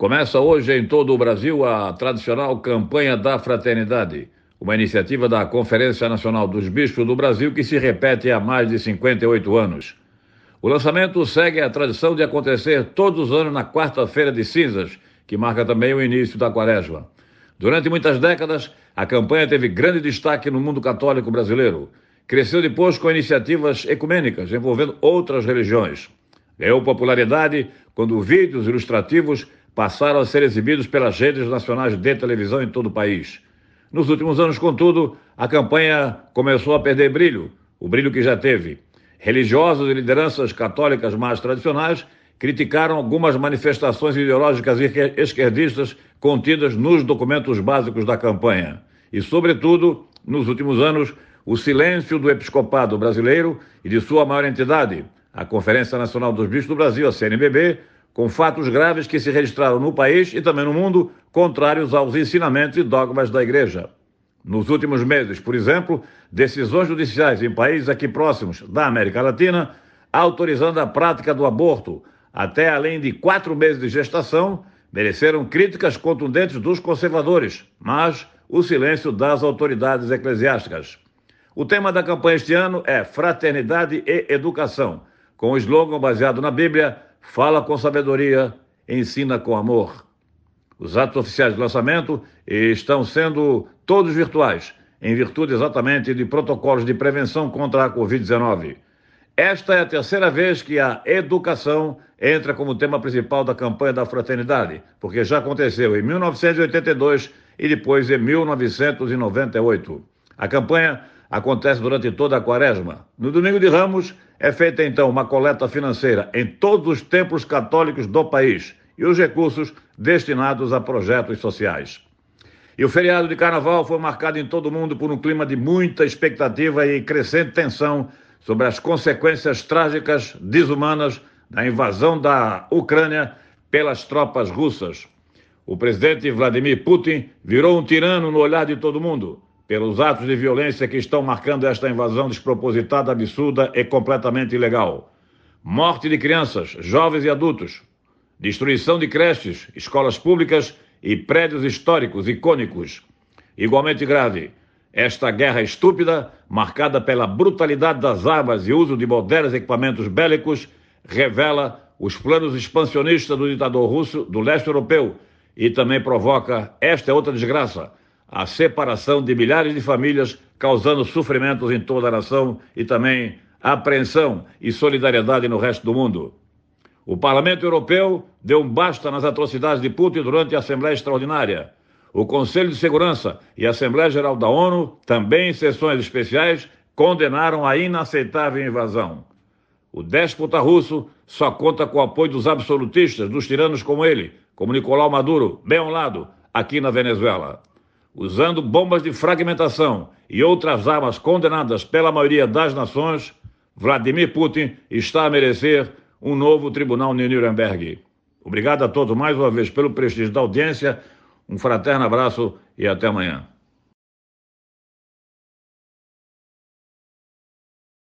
Começa hoje em todo o Brasil a tradicional Campanha da Fraternidade, uma iniciativa da Conferência Nacional dos Bispos do Brasil que se repete há mais de 58 anos. O lançamento segue a tradição de acontecer todos os anos na quarta-feira de cinzas, que marca também o início da quaresma. Durante muitas décadas, a campanha teve grande destaque no mundo católico brasileiro. Cresceu depois com iniciativas ecumênicas envolvendo outras religiões. Ganhou popularidade quando vídeos ilustrativos passaram a ser exibidos pelas redes nacionais de televisão em todo o país. Nos últimos anos, contudo, a campanha começou a perder brilho, o brilho que já teve. Religiosos e lideranças católicas mais tradicionais criticaram algumas manifestações ideológicas esquerdistas contidas nos documentos básicos da campanha. E, sobretudo, nos últimos anos, o silêncio do episcopado brasileiro e de sua maior entidade, a Conferência Nacional dos Bispos do Brasil, a CNBB, com fatos graves que se registraram no país e também no mundo, contrários aos ensinamentos e dogmas da Igreja. Nos últimos meses, por exemplo, decisões judiciais em países aqui próximos da América Latina autorizando a prática do aborto até além de quatro meses de gestação mereceram críticas contundentes dos conservadores, mas o silêncio das autoridades eclesiásticas. O tema da campanha este ano é Fraternidade e Educação, com o slogan baseado na Bíblia fala com sabedoria, ensina com amor. Os atos oficiais de lançamento estão sendo todos virtuais, em virtude exatamente de protocolos de prevenção contra a Covid-19. Esta é a terceira vez que a educação entra como tema principal da campanha da fraternidade, porque já aconteceu em 1982 e depois em 1998. A campanha acontece durante toda a quaresma. No domingo de Ramos é feita então uma coleta financeira em todos os templos católicos do país e os recursos destinados a projetos sociais. E o feriado de carnaval foi marcado em todo o mundo por um clima de muita expectativa e crescente tensão sobre as consequências trágicas, desumanas da invasão da Ucrânia pelas tropas russas. O presidente Vladimir Putin virou um tirano no olhar de todo mundo pelos atos de violência que estão marcando esta invasão despropositada, absurda e completamente ilegal. Morte de crianças, jovens e adultos, destruição de creches, escolas públicas e prédios históricos icônicos. Igualmente grave, esta guerra estúpida, marcada pela brutalidade das armas e uso de modernos equipamentos bélicos, revela os planos expansionistas do ditador russo do leste europeu e também provoca esta outra desgraça a separação de milhares de famílias, causando sofrimentos em toda a nação e também apreensão e solidariedade no resto do mundo. O Parlamento Europeu deu um basta nas atrocidades de Putin durante a Assembleia Extraordinária. O Conselho de Segurança e a Assembleia Geral da ONU, também em sessões especiais, condenaram a inaceitável invasão. O déspota russo só conta com o apoio dos absolutistas, dos tiranos como ele, como Nicolau Maduro, bem ao lado, aqui na Venezuela usando bombas de fragmentação e outras armas condenadas pela maioria das nações, Vladimir Putin está a merecer um novo tribunal de Nuremberg. Obrigado a todos mais uma vez pelo prestígio da audiência, um fraterno abraço e até amanhã.